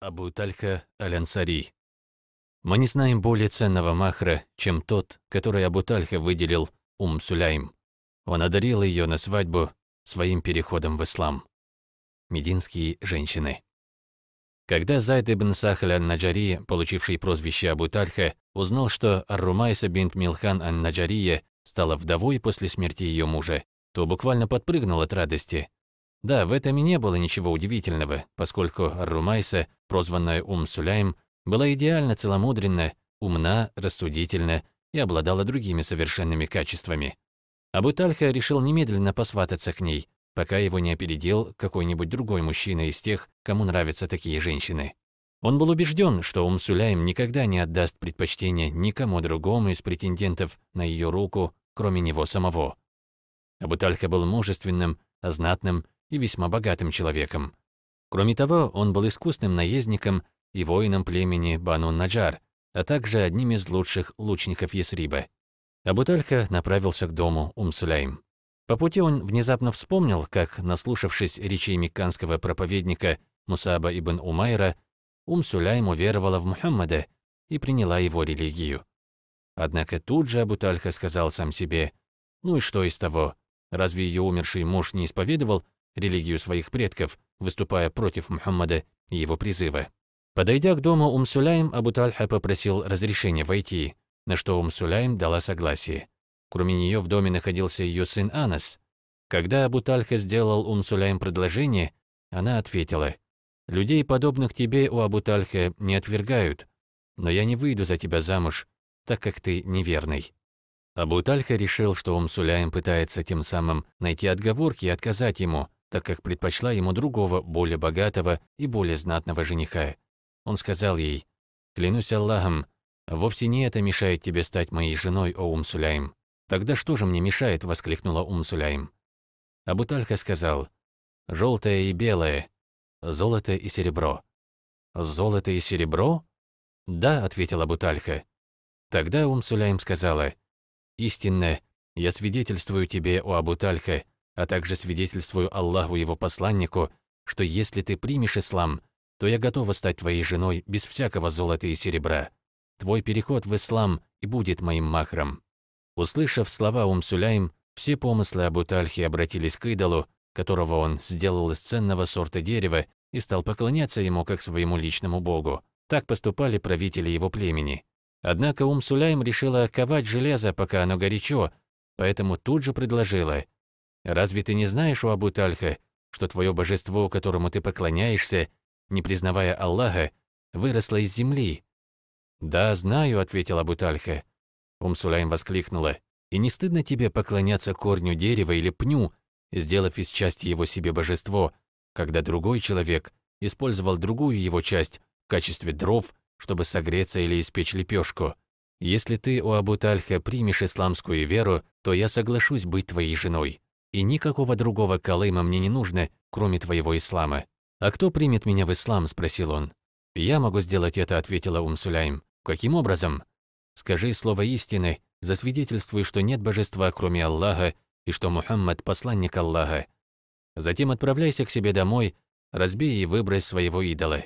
Абутальха Алянсари. Мы не знаем более ценного махра, чем тот, который Абутальха выделил Ум-Суляйм. Он одарил ее на свадьбу своим переходом в ислам. Мединские женщины. Когда Зайд ибн Сахаль ан-Наджари, получивший прозвище Абутальха, узнал, что Ар-Румайса бинт Милхан ан-Наджария стала вдовой после смерти ее мужа, то буквально подпрыгнул от радости, да, в этом и не было ничего удивительного, поскольку Румайса, прозванная Ум Сулейм, была идеально целомудренна, умна, рассудительна и обладала другими совершенными качествами. Абутальха решил немедленно посвататься к ней, пока его не опередил какой-нибудь другой мужчина из тех, кому нравятся такие женщины. Он был убежден, что Ум Сулейм никогда не отдаст предпочтение никому другому из претендентов на ее руку, кроме него самого. Абутальха был мужественным, знатным и весьма богатым человеком. Кроме того, он был искусным наездником и воином племени Банун-Наджар, а также одним из лучших лучников Ясриба. Абутальха направился к дому Умсуляйм. По пути он внезапно вспомнил, как, наслушавшись речей мекканского проповедника Мусаба ибн Умайра, Умсуляйм уверовала в Мухаммада и приняла его религию. Однако тут же Абутальха сказал сам себе, «Ну и что из того? Разве ее умерший муж не исповедовал, религию своих предков, выступая против Мухаммада и его призыва. Подойдя к дому Умсуляйм, Абутальха попросил разрешения войти, на что Умсуляйм дала согласие. Кроме нее в доме находился ее сын Анас. Когда Абутальха сделал Умсуляйм предложение, она ответила, «Людей, подобных тебе, у Абутальха, не отвергают, но я не выйду за тебя замуж, так как ты неверный». Абутальха решил, что Умсуляйм пытается тем самым найти отговорки и отказать ему, так как предпочла ему другого, более богатого и более знатного жениха. Он сказал ей, «Клянусь Аллахом, вовсе не это мешает тебе стать моей женой, о Умсуляйм». «Тогда что же мне мешает?» – воскликнула Умсуляйм. Абутальха сказал, «Желтое и белое, золото и серебро». «Золото и серебро?» «Да», – ответила Абутальха. Тогда Умсуляйм сказала, «Истинно, я свидетельствую тебе, о Абутальха, а также свидетельствую Аллаху его посланнику, что если ты примешь ислам, то я готова стать твоей женой без всякого золота и серебра. Твой переход в ислам и будет моим махром». Услышав слова Умсуляйм, все помыслы об Утальхе обратились к идолу, которого он сделал из ценного сорта дерева и стал поклоняться ему как своему личному богу. Так поступали правители его племени. Однако Умсуляйм решила ковать железо, пока оно горячо, поэтому тут же предложила – Разве ты не знаешь, у Абу Тальха, что твое божество, которому ты поклоняешься, не признавая Аллаха, выросло из земли?» «Да, знаю», — ответил Абу Тальха. Ум Умсуляйм воскликнула. «И не стыдно тебе поклоняться корню дерева или пню, сделав из части его себе божество, когда другой человек использовал другую его часть в качестве дров, чтобы согреться или испечь лепешку? Если ты, у Абу Тальха примешь исламскую веру, то я соглашусь быть твоей женой» и никакого другого Калейма мне не нужно, кроме твоего ислама. «А кто примет меня в ислам?» – спросил он. «Я могу сделать это», – ответила Умсуляйм. «Каким образом?» «Скажи слово истины, засвидетельствуй, что нет божества, кроме Аллаха, и что Мухаммад – посланник Аллаха. Затем отправляйся к себе домой, разбей и выбрось своего идола».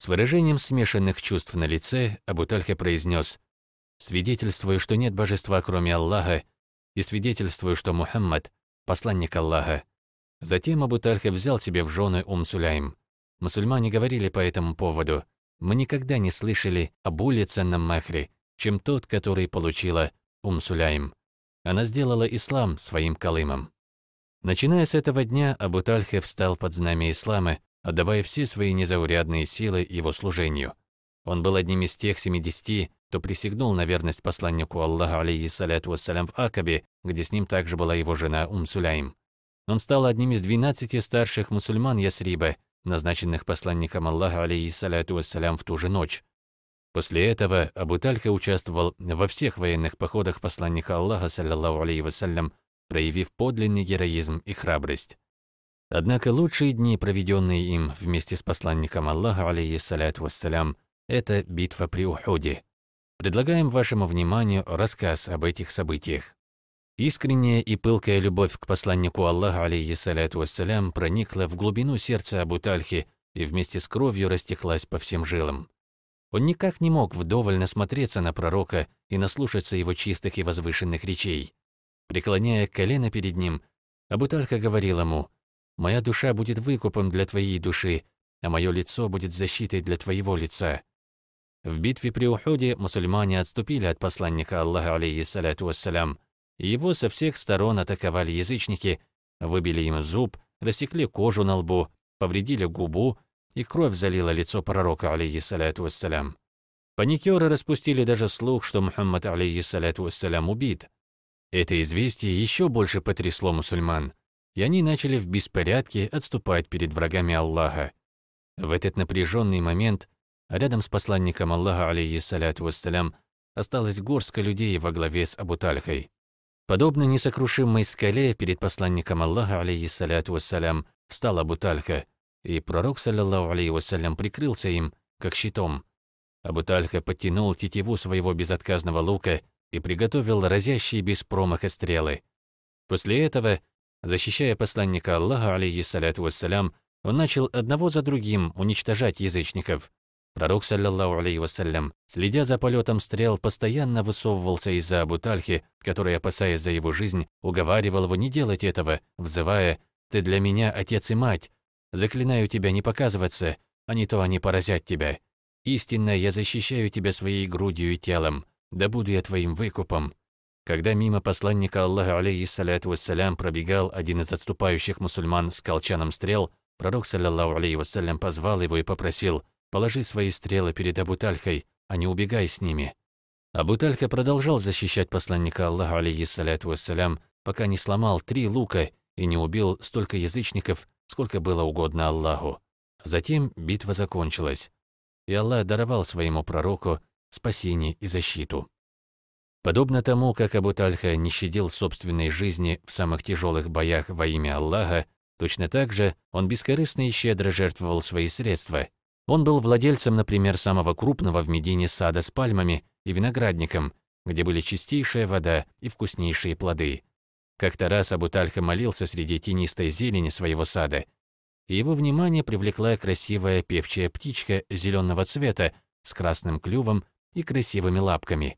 С выражением смешанных чувств на лице Абутальха произнес «Свидетельствую, что нет божества, кроме Аллаха, и свидетельствую, что Мухаммад посланник Аллаха. Затем Абу Тальха взял себе в жены Ум Сулейм. Мусульмане говорили по этому поводу. Мы никогда не слышали об улице на Махре, чем тот, который получила Ум Сулейм. Она сделала ислам своим колымом. Начиная с этого дня, Абу Тальха встал под знамя ислама, отдавая все свои незаурядные силы его служению. Он был одним из тех 70, то присягнул на верность посланнику Аллаха, алейхиссаляту вассалям, в Акабе, где с ним также была его жена Ум Сулейм. Он стал одним из двенадцати старших мусульман Ясриба, назначенных посланником Аллаха, алейхиссаляту вассалям, в ту же ночь. После этого Абу Талька участвовал во всех военных походах посланника Аллаха, саллиллаху алейхи вассалям, проявив подлинный героизм и храбрость. Однако лучшие дни, проведенные им вместе с посланником Аллаха, алейхиссаляту вассалям, это битва при Ухуде – предлагаем вашему вниманию рассказ об этих событиях. Искренняя и пылкая любовь к посланнику Аллаха, алейхиссаляту вассалям, проникла в глубину сердца Абутальхи и вместе с кровью растеклась по всем жилам. Он никак не мог вдоволь насмотреться на пророка и наслушаться его чистых и возвышенных речей. Преклоняя колено перед ним, Абутальха говорил ему, «Моя душа будет выкупом для твоей души, а мое лицо будет защитой для твоего лица. В битве при Ухуде мусульмане отступили от посланника Аллаха, алейхиссалату вассалям. Его со всех сторон атаковали язычники, выбили им зуб, рассекли кожу на лбу, повредили губу, и кровь залила лицо пророка, алейхиссалату вассалям. Паникеры распустили даже слух, что Мухаммад, алейхиссалату вассалям, убит. Это известие еще больше потрясло мусульман, и они начали в беспорядке отступать перед врагами Аллаха. В этот напряженный момент Рядом с посланником Аллаха, алейхиссаляту вассалям, осталась горстка людей во главе с Абутальхой. Подобно несокрушимой скале перед посланником Аллаха, алейхиссаляту вассалям, встал Абутальха, и пророк, саллиллаху алейхи вассалям, прикрылся им, как щитом. Абутальха подтянул тетиву своего безотказного лука и приготовил разящие без промаха стрелы. После этого, защищая посланника Аллаха, алейхиссаляту вассалям, он начал одного за другим уничтожать язычников. Пророк, саллиллаху алейхи вассалям, следя за полетом стрел, постоянно высовывался из-за Абутальхи, который, опасаясь за его жизнь, уговаривал его не делать этого, взывая «Ты для меня отец и мать! Заклинаю тебя не показываться, а не то они поразят тебя. Истинно я защищаю тебя своей грудью и телом, да буду я твоим выкупом». Когда мимо посланника Аллаха, алейхиссаляту вассалям, пробегал один из отступающих мусульман с колчаном стрел, пророк, саллиллаху алейхи вассалям, позвал его и попросил – Положи свои стрелы перед Абутальхой, а не убегай с ними». Абутальха продолжал защищать посланника Аллаха, алейхиссаляту вассалям, пока не сломал три лука и не убил столько язычников, сколько было угодно Аллаху. Затем битва закончилась, и Аллах даровал своему пророку спасение и защиту. Подобно тому, как Абутальха не щадил собственной жизни в самых тяжелых боях во имя Аллаха, точно так же он бескорыстно и щедро жертвовал свои средства – он был владельцем, например, самого крупного в Медине сада с пальмами и виноградником, где были чистейшая вода и вкуснейшие плоды. Как-то раз Абутальха молился среди тенистой зелени своего сада, и его внимание привлекла красивая певчая птичка зеленого цвета с красным клювом и красивыми лапками.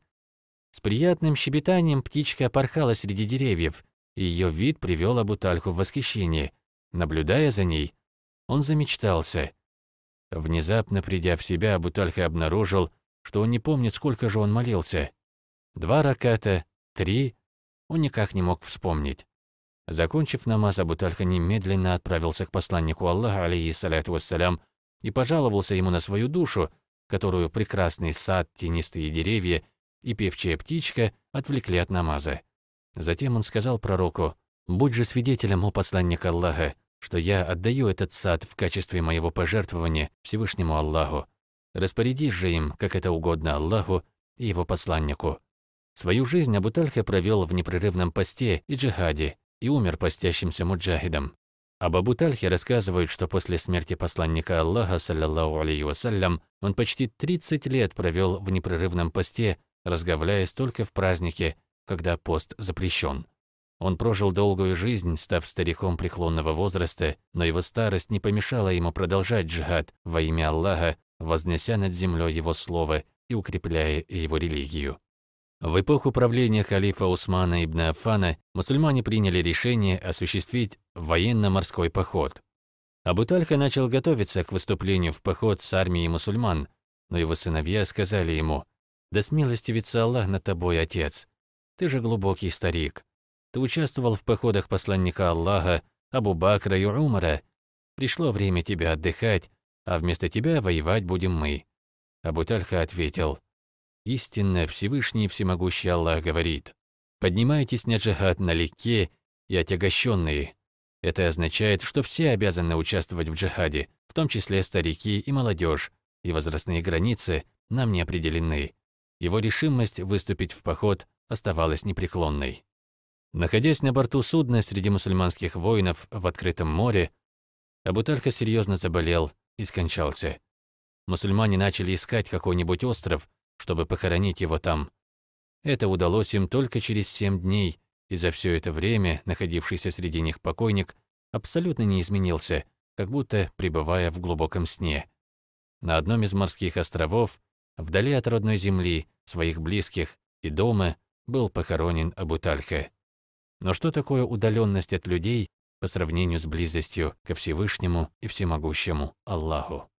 С приятным щебетанием птичка порхала среди деревьев, и ее вид привел Абутальху в восхищение. Наблюдая за ней, он замечтался. Внезапно придя в себя, Тальха обнаружил, что он не помнит, сколько же он молился. Два раката, три, он никак не мог вспомнить. Закончив намаз, Абу Тальха немедленно отправился к посланнику Аллаха, алейхиссаляту вассалям, и пожаловался ему на свою душу, которую прекрасный сад, тенистые деревья и певчая птичка отвлекли от намаза. Затем он сказал пророку, «Будь же свидетелем, о посланник Аллаха, что я отдаю этот сад в качестве моего пожертвования Всевышнему Аллаху. Распорядись же им, как это угодно Аллаху и его посланнику. Свою жизнь Абутальха провел в непрерывном посте и джихаде и умер постящимся муджахидом. Об Абутальхе рассказывают, что после смерти посланника Аллаха, саллиллаху алейхи вассалям, он почти 30 лет провел в непрерывном посте, разговляясь только в празднике, когда пост запрещен. Он прожил долгую жизнь, став стариком преклонного возраста, но его старость не помешала ему продолжать джихад во имя Аллаха, вознося над землей его слово и укрепляя его религию. В эпоху правления халифа Усмана ибн Афана мусульмане приняли решение осуществить военно-морской поход. Абутальха начал готовиться к выступлению в поход с армией мусульман, но его сыновья сказали ему, «Да смилостивится Аллах над тобой, отец, ты же глубокий старик». Ты участвовал в походах посланника Аллаха, Абу Бакра и Умара. Пришло время тебе отдыхать, а вместо тебя воевать будем мы». Абу Тальха ответил, «Истинно Всевышний Всемогущий Аллах говорит, поднимайтесь на джихад налегке и отягощенные. Это означает, что все обязаны участвовать в джихаде, в том числе старики и молодежь, и возрастные границы нам не определены. Его решимость выступить в поход оставалась непреклонной. Находясь на борту судна среди мусульманских воинов в открытом море, Абутальха серьезно заболел и скончался. Мусульмане начали искать какой-нибудь остров, чтобы похоронить его там. Это удалось им только через семь дней, и за все это время находившийся среди них покойник абсолютно не изменился, как будто пребывая в глубоком сне. На одном из морских островов, вдали от родной земли, своих близких и дома, был похоронен Абутальха. Но что такое удаленность от людей по сравнению с близостью ко Всевышнему и Всемогущему Аллаху?